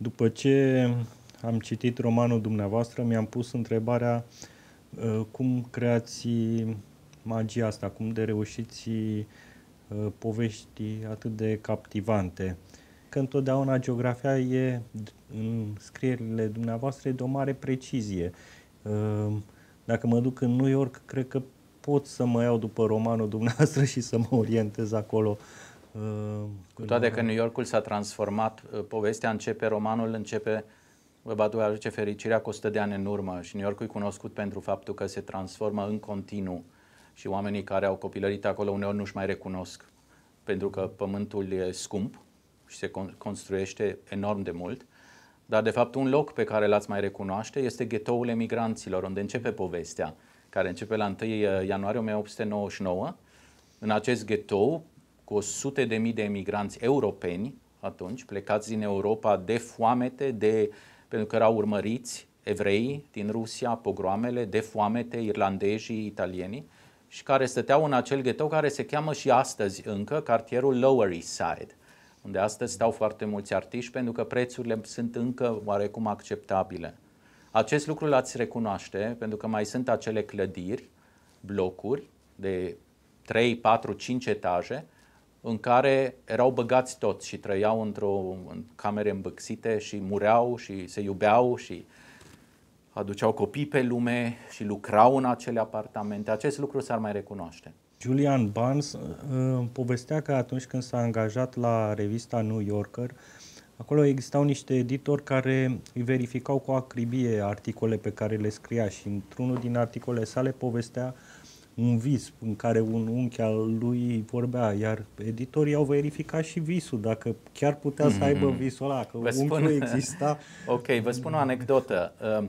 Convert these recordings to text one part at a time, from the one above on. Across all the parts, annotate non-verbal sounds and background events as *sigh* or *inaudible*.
După ce am citit romanul dumneavoastră, mi-am pus întrebarea uh, cum creați magia asta, cum de reușiți uh, povești atât de captivante. Că întotdeauna geografia e, în scrierile dumneavoastră, de o mare precizie. Uh, dacă mă duc în New York, cred că pot să mă iau după romanul dumneavoastră *laughs* și să mă orientez acolo uh, Uh, cu toate că New Yorkul s-a transformat, uh, povestea începe, romanul începe, Băbatu aduce fericirea cu 100 de ani în urmă și New Yorkul e cunoscut pentru faptul că se transformă în continuu și oamenii care au copilărit acolo uneori nu-și mai recunosc pentru că pământul e scump și se construiește enorm de mult, dar de fapt un loc pe care l-ați mai recunoaște este ghetoul emigranților, unde începe povestea, care începe la 1 uh, ianuarie 1899. În acest ghetou cu 100 de mii de emigranți europeni atunci, plecați din Europa de foamete, de, pentru că erau urmăriți evrei din Rusia, pogroamele, de foamete, irlandezii, italienii, și care stăteau în acel ghetou care se cheamă și astăzi încă cartierul Lower East Side, unde astăzi stau foarte mulți artiști pentru că prețurile sunt încă oarecum acceptabile. Acest lucru l-ați recunoaște pentru că mai sunt acele clădiri, blocuri de 3, 4, 5 etaje, în care erau băgați toți și trăiau într-o în camere îmbăxite și mureau și se iubeau și aduceau copii pe lume și lucrau în acele apartamente. Acest lucru s-ar mai recunoaște. Julian Barnes uh, povestea că atunci când s-a angajat la revista New Yorker, acolo existau niște editori care îi verificau cu acribie articole pe care le scria și într-unul din articole sale povestea uh, un vis în care un unchi al lui vorbea, iar editorii au verificat și visul, dacă chiar putea să aibă mhm. visul ăla, că vă unchiul spun, exista. *laughs* ok, vă spun o anecdotă. Um,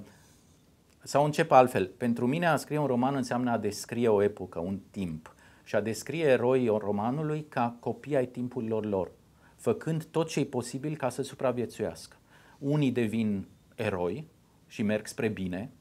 sau încep altfel. Pentru mine a scrie un roman înseamnă a descrie o epocă, un timp. Și a descrie eroii romanului ca copii ai timpurilor lor, făcând tot ce e posibil ca să supraviețuiască. Unii devin eroi și merg spre bine,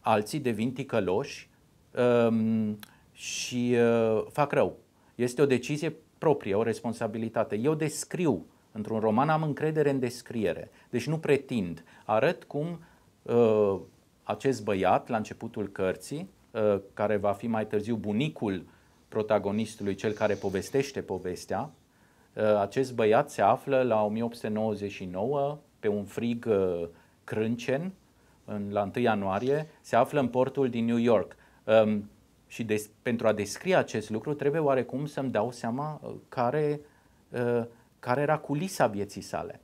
alții devin ticăloși um, și uh, fac rău. Este o decizie proprie, o responsabilitate. Eu descriu într-un roman, am încredere în descriere, deci nu pretind. Arăt cum uh, acest băiat, la începutul cărții, uh, care va fi mai târziu bunicul protagonistului, cel care povestește povestea, uh, acest băiat se află la 1899 pe un frig uh, crâncen, în, la 1 ianuarie, se află în portul din New York Um, și des, pentru a descrie acest lucru trebuie oarecum să-mi dau seama uh, care, uh, care era culisa vieții sale,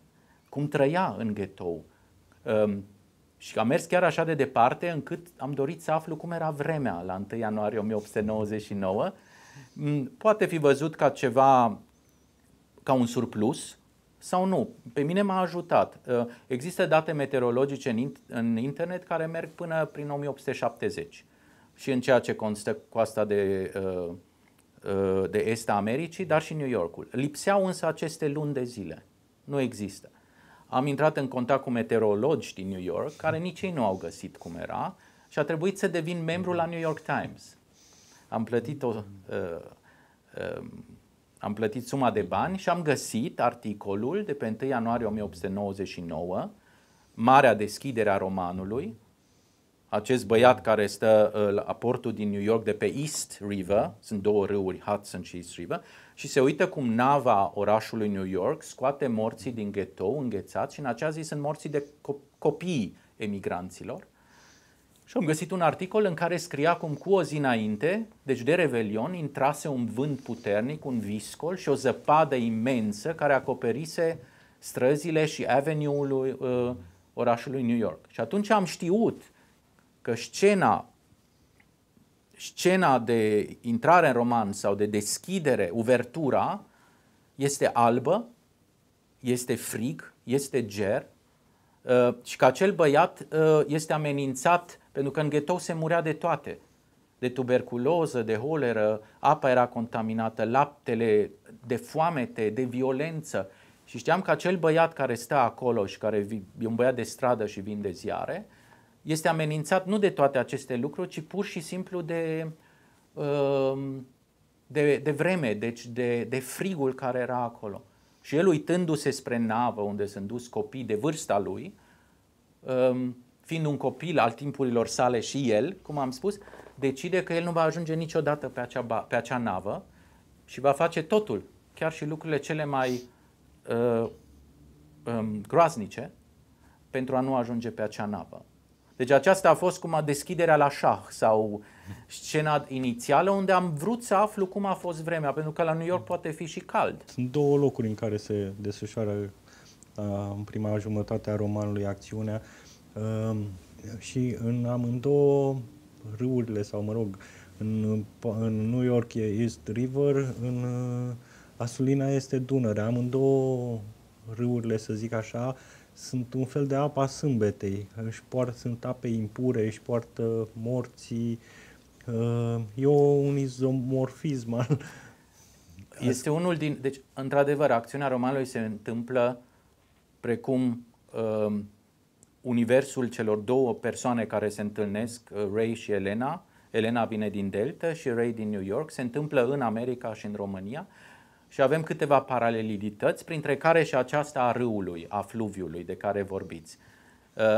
cum trăia în ghetou. Um, și am mers chiar așa de departe încât am dorit să aflu cum era vremea la 1 ianuarie 1899. Mm, poate fi văzut ca ceva, ca un surplus sau nu. Pe mine m-a ajutat. Ehm, există date meteorologice în internet care merg până prin 1870 și în ceea ce constă coasta de, uh, uh, de est a Americii, dar și New Yorkul. Lipseau însă aceste luni de zile. Nu există. Am intrat în contact cu meteorologi din New York, care nici ei nu au găsit cum era și a trebuit să devin membru la New York Times. Am plătit, o, uh, uh, am plătit suma de bani și am găsit articolul de pe 1 ianuarie 1899, Marea deschidere a romanului, acest băiat care stă uh, la portul din New York de pe East River, sunt două râuri, Hudson și East River, și se uită cum nava orașului New York scoate morții din ghetou înghețați și în acea zi sunt morții de copii emigranților. Și am găsit un articol în care scria cum cu o zi înainte, deci de Revelion, intrase un vânt puternic, un viscol și o zăpadă imensă care acoperise străzile și avenue-ul uh, orașului New York. Și atunci am știut că scena scena de intrare în roman sau de deschidere, uvertura, este albă, este frig, este ger uh, și că acel băiat uh, este amenințat pentru că în ghetou se murea de toate. De tuberculoză, de holeră, apa era contaminată, laptele, de foamete, de violență. Și știam că acel băiat care stă acolo și care e un băiat de stradă și vinde ziare, uh, este amenințat nu de toate aceste lucruri, ci pur și simplu de, um, de, de vreme, deci de, de frigul care era acolo. Și el uitându-se spre navă unde sunt dus copii de vârsta lui, um, fiind un copil al timpurilor sale și el, cum am spus, decide că el nu va ajunge niciodată pe acea, pe acea navă și va face totul, chiar și lucrurile cele mai uh, um, groaznice, pentru a nu ajunge pe acea navă. Deci aceasta a fost cum a deschiderea la șah sau scena inițială unde am vrut să aflu cum a fost vremea, pentru că la New York poate fi și cald. Sunt două locuri în care se desfășoară uh, în prima jumătate a romanului acțiunea uh, și în amândouă râurile sau, mă rog, în, în New York e East River, în uh, Asulina este Dunăre. Amândouă râurile, să zic așa, uh, sunt un fel de apa sâmbetei, își poartă, sunt ape impure, își poartă morții, uh, e un izomorfism al... Este unul din... Deci, într-adevăr, acțiunea romanului se întâmplă precum uh, universul celor două persoane care se întâlnesc, uh, Ray și Elena. Elena vine din Delta și Ray din New York. Se întâmplă în America și în România. Uh, și avem câteva paralelități, printre care și aceasta a râului, a fluviului de care vorbiți.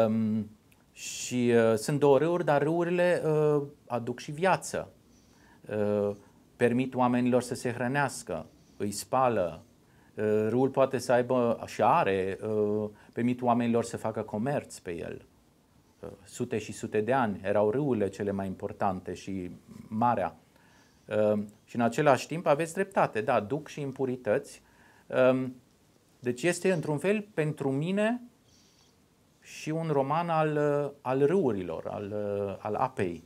Um, și uh, sunt două râuri, dar râurile uh, aduc și viață. Uh, permit oamenilor să se hrănească, îi spală. Uh, râul poate să aibă, și are, uh, permit oamenilor să facă comerț pe el. Uh, sute și sute de ani erau râurile cele mai importante și marea Ehm, și în același timp aveți dreptate, da, duc și impurități. Ehm, deci este într-un fel pentru mine și un roman al, al râurilor, al, al apei,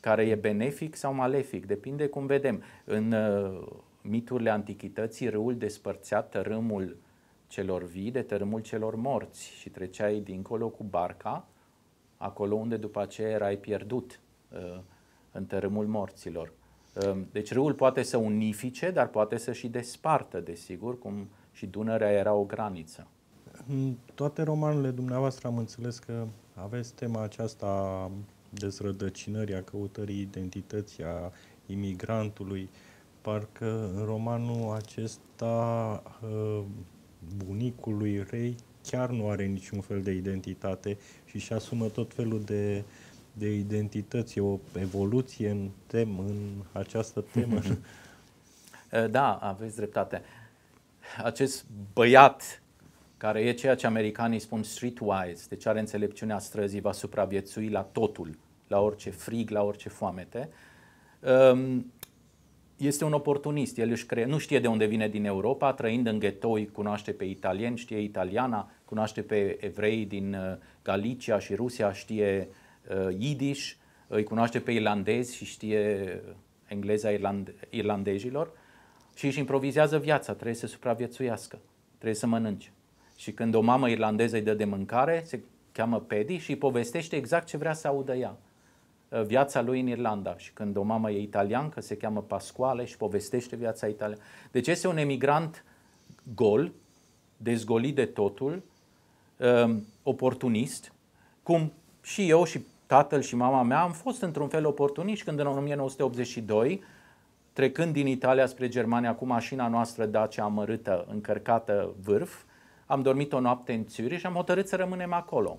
care e benefic sau malefic, depinde cum vedem. În eh, miturile antichității, râul despărțea tărâmul celor vii de tărâmul celor morți și treceai dincolo cu barca, acolo unde după aceea erai pierdut eh, în tărâmul morților. Ehm, deci râul poate să unifice, dar poate să și despartă, desigur, cum și Dunărea era o graniță. În toate romanele dumneavoastră am înțeles că aveți tema aceasta a dezrădăcinării, a căutării identității, a imigrantului. Parcă în romanul acesta ehm, bunicului rei chiar nu are niciun fel de identitate și și asumă tot felul de uh, de identități, e o evoluție în, tem, în această temă. *laughs* Uh, da, aveți dreptate. Acest băiat care e ceea ce americanii spun streetwise, deci are înțelepciunea străzii, va supraviețui la totul, la orice frig, la orice foamete, um, este un oportunist. El își crea, nu știe de unde vine din Europa, trăind în ghetoi, cunoaște pe italieni, știe italiana, cunoaște pe evrei din uh, Galicia și Rusia, știe uh, Uh, yiddish, îi cunoaște pe irlandezi și știe uh, engleza irland- irlandezilor și își improvizează viața, trebuie să supraviețuiască, trebuie să mănânce. Și când o mamă irlandeză îi dă de mâncare, se cheamă Pedi și îi povestește exact ce vrea să audă ea, uh, viața lui în Irlanda. Și când o mamă e italiancă, se cheamă Pasquale și povestește viața italiană. Deci este un emigrant gol, dezgolit de totul, oportunist, cum și eu și tatăl și mama mea am fost într-un fel oportuniști când în 1982, trecând din Italia spre Germania cu mașina noastră Dacia amărâtă, încărcată vârf, am dormit o noapte în Zürich și am hotărât să rămânem acolo.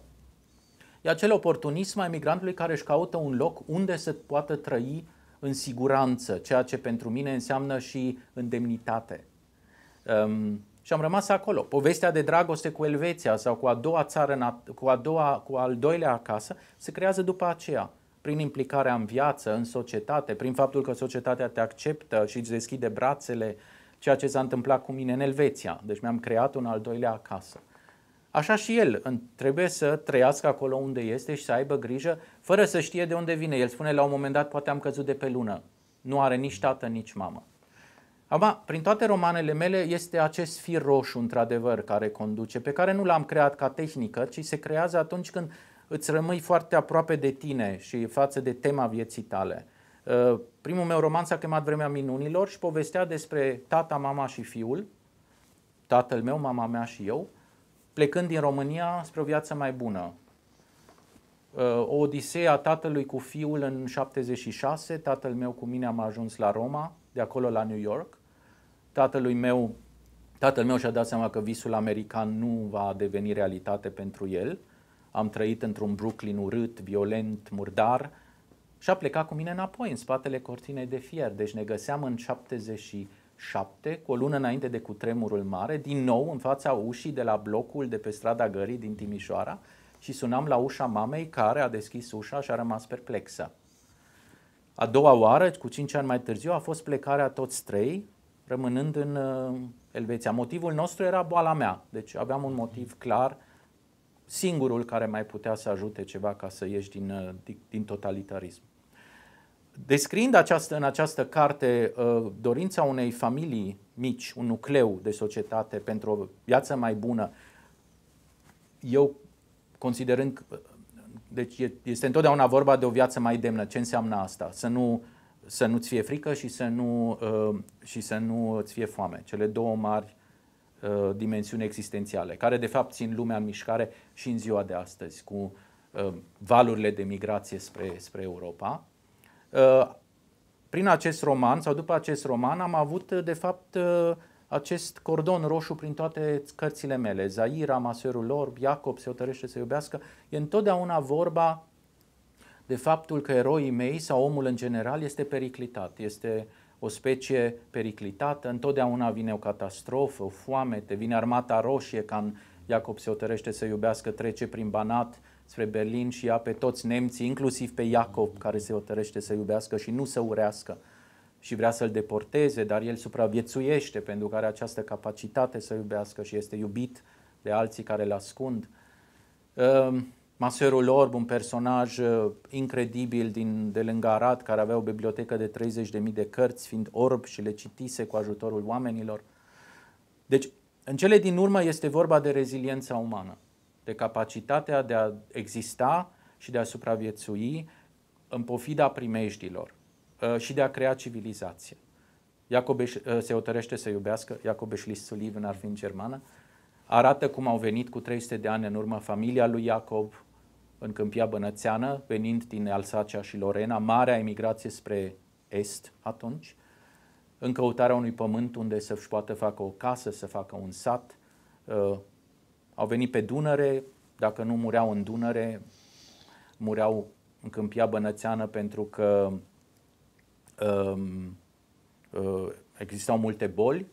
E acel oportunism a emigrantului care își caută un loc unde să poată trăi în siguranță, ceea ce pentru mine înseamnă și îndemnitate. Um, și am rămas acolo. Povestea de dragoste cu Elveția sau cu a doua țară, cu, a doua, cu al doilea acasă, se creează după aceea prin implicarea în viață, în societate, prin faptul că societatea te acceptă și îți deschide brațele, ceea ce s-a întâmplat cu mine în Elveția. Deci mi-am creat un al doilea acasă. Așa și el trebuie să trăiască acolo unde este și să aibă grijă, fără să știe de unde vine. El spune, la un moment dat, poate am căzut de pe lună. Nu are nici tată, nici mamă. Aba, prin toate romanele mele este acest fir roșu, într-adevăr, care conduce, pe care nu l-am creat ca tehnică, ci se creează atunci când îți rămâi foarte aproape de tine și față de tema vieții tale. Uh, primul meu roman s-a chemat Vremea Minunilor și povestea despre tata, mama și fiul, tatăl meu, mama mea și eu, plecând din România spre o viață mai bună. Uh, o odisee a tatălui cu fiul în 76, tatăl meu cu mine am ajuns la Roma, de acolo la New York tatălui meu, tatăl meu și-a dat seama că visul american nu va deveni realitate pentru el. Am trăit într-un Brooklyn urât, violent, murdar și a plecat cu mine înapoi, în spatele cortinei de fier. Deci ne găseam în 77, cu o lună înainte de cutremurul mare, din nou în fața ușii de la blocul de pe strada Gării din Timișoara și sunam la ușa mamei care a deschis ușa și a rămas perplexă. A doua oară, cu cinci ani mai târziu, a fost plecarea toți trei rămânând în uh, Elveția. Motivul nostru era boala mea, deci aveam un motiv clar, singurul care mai putea să ajute ceva ca să ieși din, uh, din totalitarism. Descriind această, în această carte uh, dorința unei familii mici, un nucleu de societate pentru o viață mai bună, eu considerând, deci este întotdeauna vorba de o viață mai demnă, ce înseamnă asta? Să nu uh, să nu-ți fie frică și să nu, uh, și să nu îți fie foame. Cele două mari uh, dimensiuni existențiale, care de fapt țin lumea în mișcare și în ziua de astăzi, cu uh, valurile de migrație spre, spre Europa. Prin acest roman sau după acest roman am avut de fapt acest cordon roșu prin toate cărțile mele. Zaira, Maserul lor, Iacob se hotărăște să iubească, e întotdeauna vorba de faptul că eroii mei sau omul în general este periclitat, este o specie periclitată, întotdeauna vine o catastrofă, o foamete, vine armata roșie, ca în Iacob se otărește să iubească, trece prin Banat spre Berlin și ia pe toți nemții, inclusiv pe Iacob, care se otărește să iubească și nu să urească și vrea să-l deporteze, dar el supraviețuiește pentru că are această capacitate să iubească și este iubit de alții care îl ascund. Ehm, Maserul Orb, un personaj uh, incredibil din, de lângă Arad, care avea o bibliotecă de 30.000 de cărți, fiind orb și le citise cu ajutorul oamenilor. Deci, în cele din urmă este vorba de reziliența umană, de capacitatea de a exista și de a supraviețui în pofida primejdilor uh, și de a crea civilizație. Iacob uh, se hotărăște să iubească, Iacob Lissuliv în ar fi în germană, arată cum au venit cu 300 de ani în urmă familia lui Iacob, în Câmpia Bănățeană, venind din Alsacia și Lorena, marea emigrație spre est atunci, în căutarea unui pământ unde să-și poată facă o casă, să facă un sat. Uh, au venit pe Dunăre, dacă nu mureau în Dunăre, mureau în Câmpia Bănățeană pentru că um, uh, existau multe boli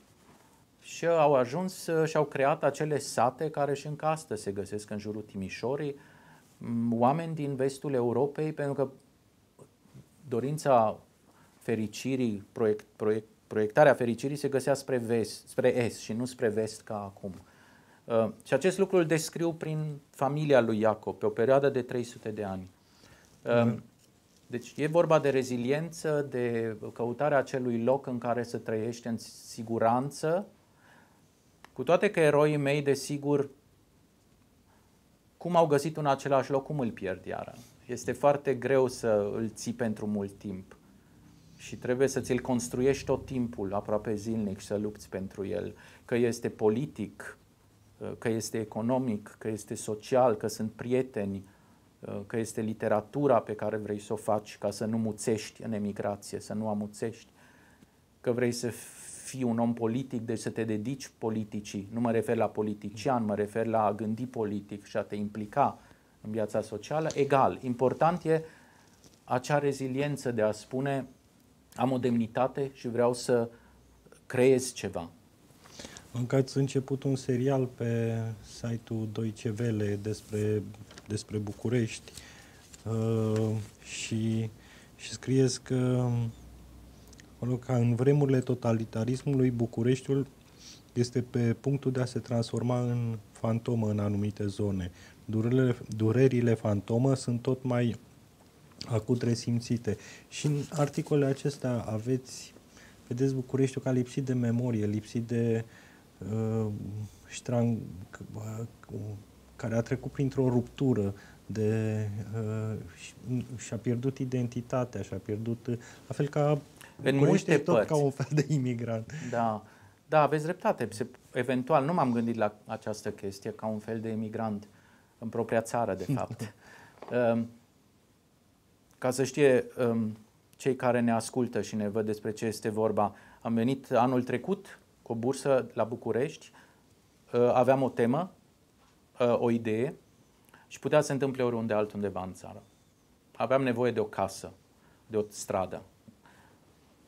și au ajuns uh, și au creat acele sate care și încă astăzi se găsesc în jurul Timișorii, oameni din vestul Europei, pentru că dorința fericirii, proiect, proiect, proiectarea fericirii se găsea spre, vest, spre est și nu spre vest ca acum. Uh, și acest lucru îl descriu prin familia lui Iacob, pe o perioadă de 300 de ani. Uh, mm. Deci e vorba de reziliență, de căutarea acelui loc în care să trăiești în siguranță, cu toate că eroii mei, desigur, cum au găsit un același loc, cum îl pierd iară. Este foarte greu să îl ții pentru mult timp și trebuie să ți-l construiești tot timpul, aproape zilnic, să lupți pentru el. Că este politic, că este economic, că este social, că sunt prieteni, că este literatura pe care vrei să o faci ca să nu muțești în emigrație, să nu amuțești, că vrei să fii un om politic, deci să te dedici politicii. Nu mă refer la politician, mă refer la a gândi politic și a te implica în viața socială, egal. Important e acea reziliență de a spune am o demnitate și vreau să creez ceva. Încă ați început un serial pe site-ul 2 Vele despre, despre București uh, și, și scrieți că acolo ca în vremurile totalitarismului Bucureștiul este pe punctul de a se transforma în fantomă în anumite zone. Durerile, durerile fantomă sunt tot mai acut resimțite. Și în articolele acestea aveți, vedeți Bucureștiul ca lipsit de memorie, lipsit de uh, ștrang, uh, care a trecut printr-o ruptură de, uh, și, și-a pierdut identitatea, și-a pierdut, la fel ca în multe tot părți. ca un fel de imigrant. Da, da aveți dreptate. Se, eventual nu m-am gândit la această chestie ca un fel de imigrant în propria țară, de *laughs* fapt. um, ca să știe um, cei care ne ascultă și ne văd despre ce este vorba, am venit anul trecut cu o bursă la București, uh, aveam o temă, uh, o idee și putea să se întâmple oriunde altundeva în țară. Aveam nevoie de o casă, de o stradă,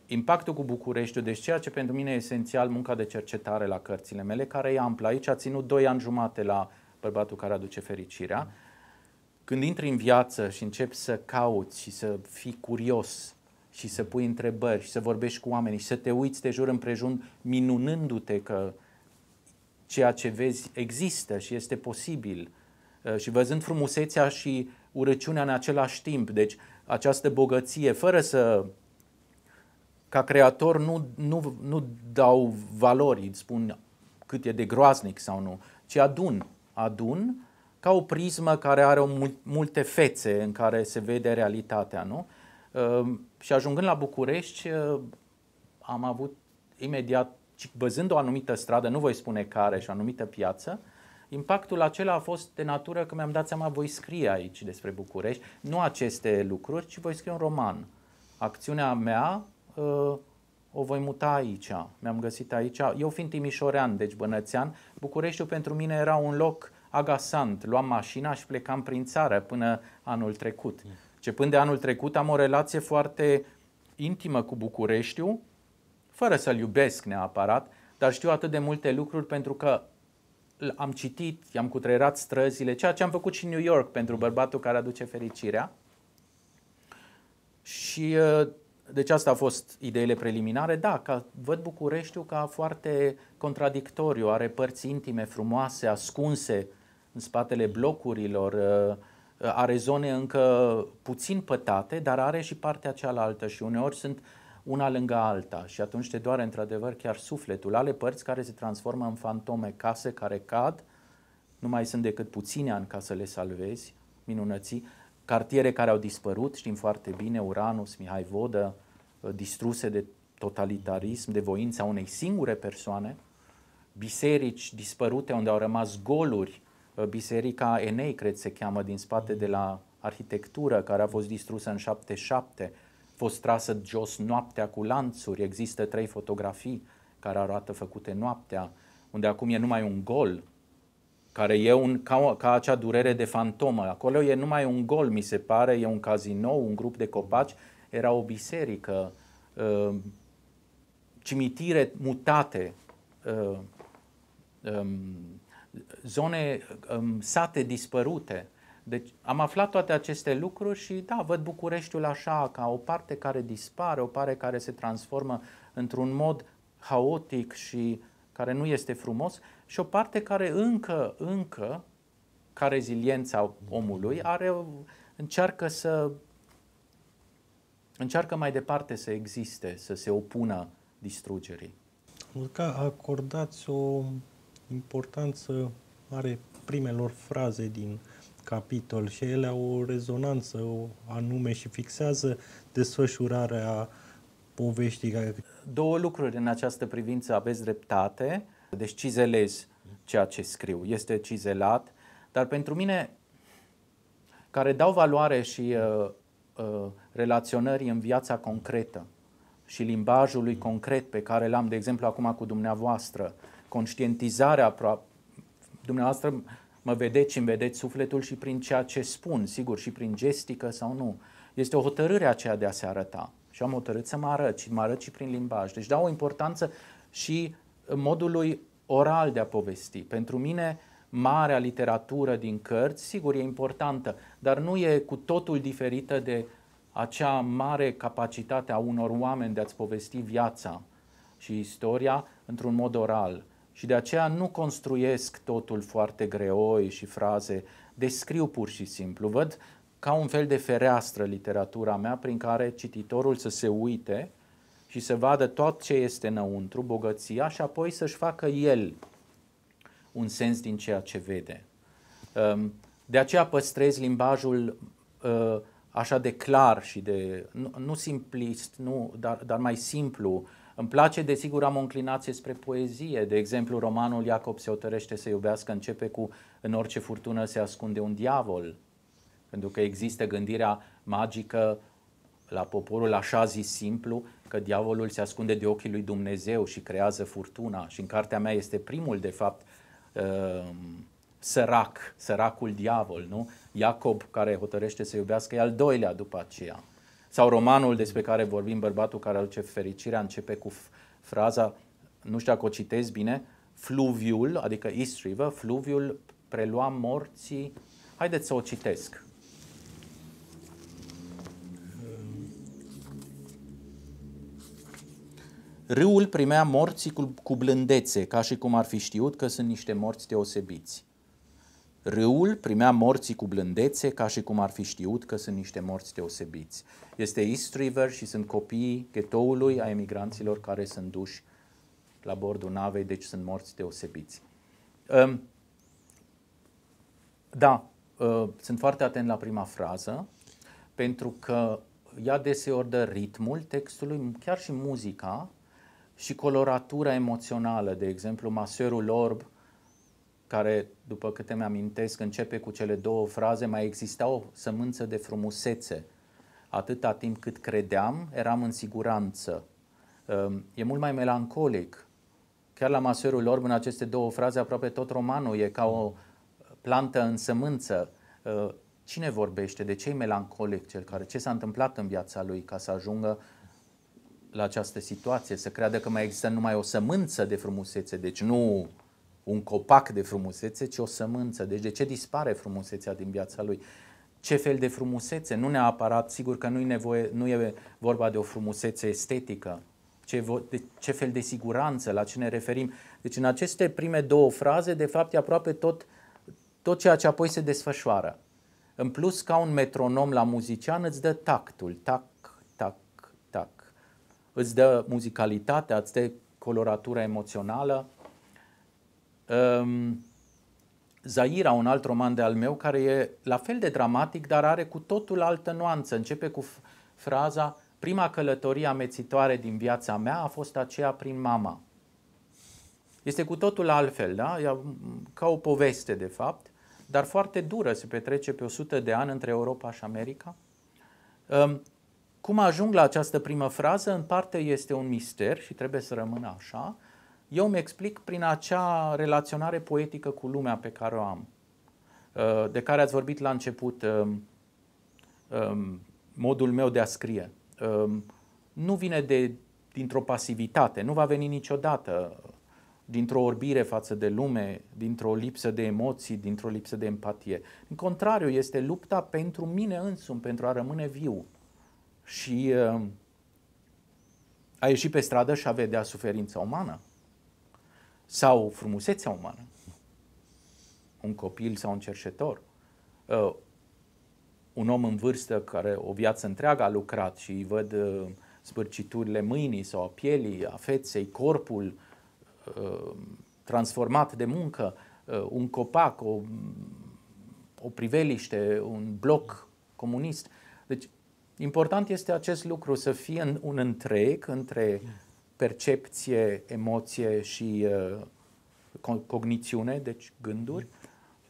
impactul cu Bucureștiul, deci ceea ce pentru mine e esențial, munca de cercetare la cărțile mele, care e amplă. Aici a ținut 2 ani jumate la Bărbatul care aduce fericirea. Când intri în viață și începi să cauți și să fii curios și să pui întrebări și să vorbești cu oamenii și să te uiți de jur împrejur, minunându-te că ceea ce vezi există și este posibil uh, și văzând frumusețea și urăciunea în același timp, deci această bogăție, fără să ca creator nu, nu, nu dau valori, îți spun cât e de groaznic sau nu, ci adun, adun ca o prismă care are o mul- multe fețe în care se vede realitatea, nu? Uh, și ajungând la București, uh, am avut imediat, văzând o anumită stradă, nu voi spune care, și o anumită piață, impactul acela a fost de natură că mi-am dat seama, voi scrie aici despre București, nu aceste lucruri, ci voi scrie un roman. Acțiunea mea o voi muta aici, mi-am găsit aici. Eu fiind timișorean, deci bănățean, Bucureștiul pentru mine era un loc agasant. Luam mașina și plecam prin țară până anul trecut. Începând de anul trecut am o relație foarte intimă cu Bucureștiul, fără să-l iubesc neapărat, dar știu atât de multe lucruri pentru că am citit, i-am cutreierat străzile, ceea ce am făcut și în New York pentru bărbatul care aduce fericirea. Și uh, deci asta a fost ideile preliminare. Da, ca, văd Bucureștiul ca foarte contradictoriu, are părți intime, frumoase, ascunse în spatele blocurilor, uh, are zone încă puțin pătate, dar are și partea cealaltă și uneori sunt una lângă alta și atunci te doare într-adevăr chiar sufletul. Ale părți care se transformă în fantome, case care cad, nu mai sunt decât puține ani ca să le salvezi, minunății, cartiere care au dispărut, știm foarte bine, Uranus, Mihai Vodă, uh, distruse de totalitarism, de voința unei singure persoane, biserici dispărute unde au rămas goluri, uh, biserica Enei, cred se cheamă, din spate de la arhitectură, care a fost distrusă în 77, fost trasă jos noaptea cu lanțuri, există trei fotografii care arată făcute noaptea, unde acum e numai un gol care e un, ca, ca acea durere de fantomă. Acolo e numai un gol, mi se pare, e un cazinou, un grup de copaci, era o biserică, uh, cimitire mutate, uh, um, zone, um, sate dispărute. Deci am aflat toate aceste lucruri și da, văd Bucureștiul așa, ca o parte care dispare, o parte care se transformă într-un mod haotic și care nu este frumos, și o parte care încă, încă, ca reziliența omului, are, încearcă să încearcă mai departe să existe, să se opună distrugerii. Că acordați o importanță mare primelor fraze din capitol și ele au o rezonanță o anume și fixează desfășurarea uh, poveștii care... Două lucruri în această privință aveți dreptate. Deci cizelez ceea ce scriu. Este cizelat. Dar pentru mine, care dau valoare și uh, uh, relaționării în viața concretă și limbajului concret pe care l-am, de exemplu, acum cu dumneavoastră, conștientizarea aproape, dumneavoastră mă vedeți și îmi vedeți sufletul și prin ceea ce spun, sigur, și prin gestică sau nu. Este o hotărâre aceea de a se arăta. Și am hotărât să mă arăt și mă arăt și prin limbaj. Deci dau o importanță și modului oral de a povesti. Pentru mine, marea literatură din cărți, sigur, e importantă, dar nu e cu totul diferită de acea mare capacitate a unor oameni de a-ți povesti viața și istoria într-un mod oral. Și de aceea nu construiesc totul foarte greoi și fraze, descriu pur și simplu. Văd ca un fel de fereastră literatura mea prin care cititorul să se uite și să vadă tot ce este înăuntru, bogăția, și apoi să-și facă el un sens din ceea ce vede. Ehm, de aceea păstrez limbajul ehm, așa de clar și de, nu, simplist, nu, dar, dar mai simplu. Îmi place, desigur, am o înclinație spre poezie. De exemplu, romanul Iacob se otărește să iubească începe cu În orice furtună se ascunde un diavol pentru că există gândirea magică la poporul așa zis simplu că diavolul se ascunde de ochii lui Dumnezeu și creează furtuna și în cartea mea este primul de fapt ehm, sărac, săracul diavol, nu? Iacob care hotărăște să iubească e al doilea după aceea. Sau romanul despre care vorbim, bărbatul care aduce fericirea, începe cu fraza, nu știu dacă o citesc bine, fluviul, adică East River, fluviul prelua morții. Haideți să o citesc. Râul primea morții cu, cu blândețe, ca și cum ar fi știut că sunt niște morți deosebiți. Râul primea morții cu blândețe, ca și cum ar fi știut că sunt niște morți deosebiți. Este East River și sunt copiii ghetoului a emigranților care sunt duși la bordul navei, deci sunt morți deosebiți. Um, da, uh, sunt foarte atent la prima frază, pentru că ea deseori dă ritmul textului, chiar și muzica, și coloratura emoțională, de exemplu, maserul Orb, care, după câte mi-amintesc, începe cu cele două fraze, mai exista o sămânță de frumusețe. Atâta timp cât credeam, eram în siguranță. Ehm, e mult mai melancolic. Chiar la maserul Orb, în aceste două fraze, aproape tot romanul e ca o plantă în sămânță. Ehm, cine vorbește? De ce e melancolic cel care? Ce s-a întâmplat în viața lui ca să ajungă la această situație, să creadă că mai există numai o sămânță de frumusețe, deci nu un copac de frumusețe, ci o sămânță. Deci de ce dispare frumusețea din viața lui? Ce fel de frumusețe? Nu neapărat, sigur că nu nevoie, nu e vorba de o frumusețe estetică, ce, vo- de, ce fel de siguranță, la ce ne referim. Deci în aceste prime două fraze, de fapt, e aproape tot, tot ceea ce apoi se desfășoară. În plus, ca un metronom la muzician, îți dă tactul, tact, îți dă muzicalitatea, îți dă coloratura emoțională. Um, Zaira, un alt roman de al meu, care e la fel de dramatic, dar are cu totul altă nuanță. Începe cu fraza Prima călătorie amețitoare din viața mea a fost aceea prin mama. Este cu totul altfel, da? E ca o poveste, de fapt, dar foarte dură, se petrece pe 100 de ani între Europa și America. Ehm, cum ajung la această primă frază, în parte este un mister și trebuie să rămână așa. Eu îmi explic prin acea relaționare poetică cu lumea pe care o am, uh, de care ați vorbit la început, uh, um, modul meu de a scrie. Um, nu vine de, dintr-o pasivitate, nu va veni niciodată dintr-o orbire față de lume, dintr-o lipsă de emoții, dintr-o lipsă de empatie. În contrariu, este lupta pentru mine însumi, pentru a rămâne viu și uh, a ieșit pe stradă și a vedea suferința umană sau frumusețea umană, un copil sau un cercetor, uh, un om în vârstă care o viață întreagă a lucrat și îi văd uh, spârciturile mâinii sau a pielii, a feței, corpul transformat de muncă, un copac, o, o priveliște, un bloc comunist – Important este acest lucru să fie în un întreg între percepție, emoție și uh, cogniție, deci gânduri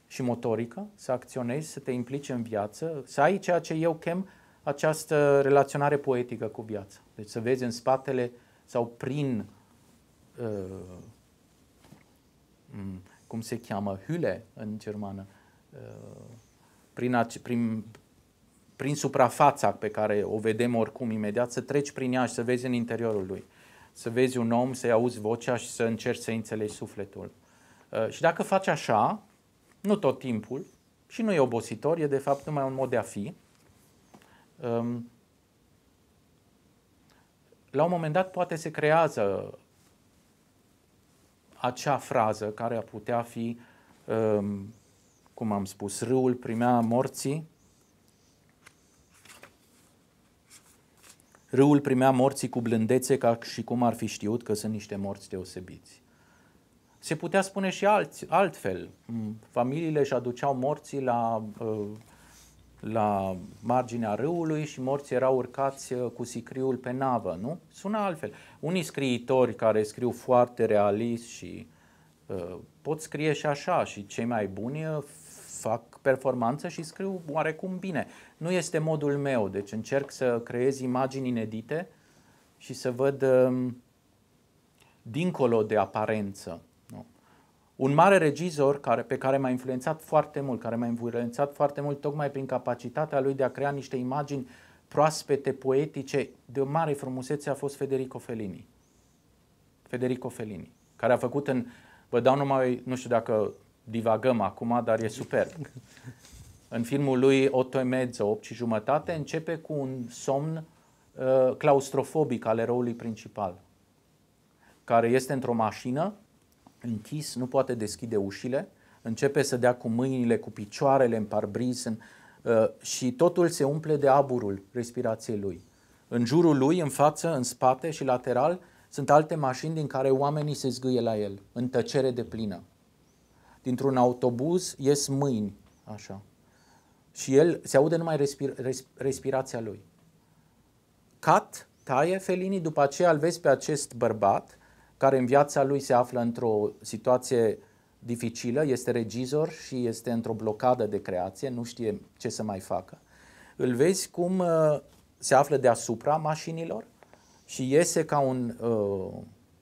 și motorică, să acționezi, să te implici în viață, să ai ceea ce eu chem această relaționare poetică cu viața. Deci să vezi în spatele sau prin, uh, cum se cheamă, hüle în germană, uh, prin, prin, prin suprafața pe care o vedem oricum imediat, să treci prin ea și să vezi în interiorul lui. Să vezi un om, să-i auzi vocea și să încerci să înțelegi sufletul. Uh, și dacă faci așa, nu tot timpul, și nu e obositor, e de fapt numai un mod de a fi, um, la un moment dat poate se creează acea frază care a putea fi, um, cum am spus, râul primea morții, Râul primea morții cu blândețe ca și cum ar fi știut că sunt niște morți deosebiți. Se putea spune și alt, altfel. Mm, familiile își aduceau morții la, uh, la marginea râului și morții erau urcați uh, cu sicriul pe navă, nu? Sună altfel. Unii scriitori care scriu foarte realist și uh, pot scrie și așa și cei mai buni fac performanță și scriu oarecum bine. Nu este modul meu, deci încerc să creez imagini inedite și să văd um, dincolo de aparență. Nu? Un mare regizor care, pe care m-a influențat foarte mult, care m-a influențat foarte mult tocmai prin capacitatea lui de a crea niște imagini proaspete, poetice, de o mare frumusețe a fost Federico Fellini. Federico Fellini, care a făcut în, vă dau numai, nu știu dacă divagăm acum, dar e superb. În filmul lui Otto Mezzo, 8 și jumătate, începe cu un somn uh, claustrofobic al eroului principal, care este într-o mașină, închis, nu poate deschide ușile, începe să dea cu mâinile, cu picioarele în parbriz în, uh, și totul se umple de aburul respirației lui. În jurul lui, în față, în spate și lateral, sunt alte mașini din care oamenii se zgâie la el, în tăcere de plină dintr-un autobuz ies mâini, așa. Și el se aude numai respir, res, respirația lui. Cat, taie Felini, după aceea îl vezi pe acest bărbat care în viața lui se află într-o situație dificilă, este regizor și este într-o blocadă de creație, nu știe ce să mai facă. Îl vezi cum uh, se află deasupra mașinilor și iese ca un uh,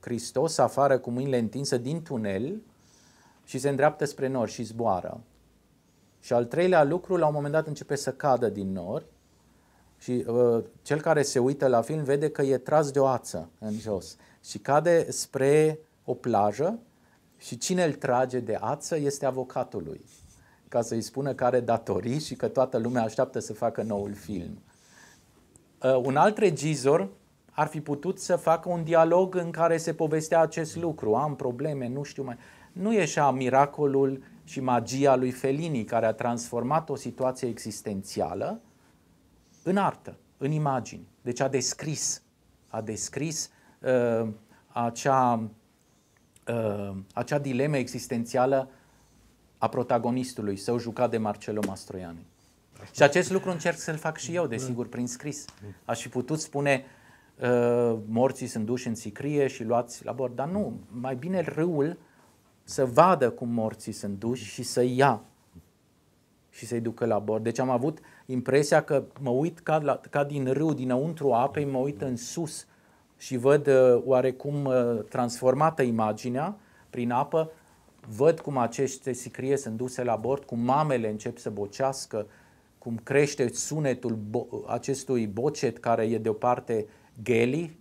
Hristos afară cu mâinile întinse din tunel, și se îndreaptă spre nori și zboară. Și al treilea lucru, la un moment dat începe să cadă din nori și uh, cel care se uită la film vede că e tras de o ață în jos și cade spre o plajă și cine îl trage de ață este avocatul lui, ca să-i spună că are datorii și că toată lumea așteaptă să facă noul film. Uh, un alt regizor ar fi putut să facă un dialog în care se povestea acest lucru, am probleme, nu știu mai nu ieșea miracolul și magia lui Fellini, care a transformat o situație existențială în artă, în imagini. Deci a descris, a descris uh, acea, uh, acea dilemă existențială a protagonistului său jucat de Marcelo Mastroianni. Și acest lucru încerc să-l fac și eu, desigur, prin scris. Aș fi putut spune uh, morții sunt duși în sicrie și luați la bord, dar nu, mai bine râul uh, să vadă cum morții sunt duși și să ia și să-i ducă la bord. Deci am avut impresia că mă uit ca, la, ca din râu, dinăuntru apei, mă uit în sus și văd uh, oarecum uh, transformată imaginea prin apă, văd cum aceste sicrie sunt duse la bord, cum mamele încep să bocească, cum crește sunetul bo- acestui bocet care e de o parte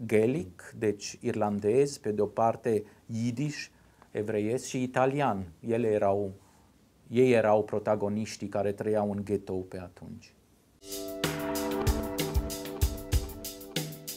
gelic, deci irlandez, pe de o parte yiddish, evreiesc și italian. Ele erau, ei erau protagoniștii care trăiau în ghetto pe atunci.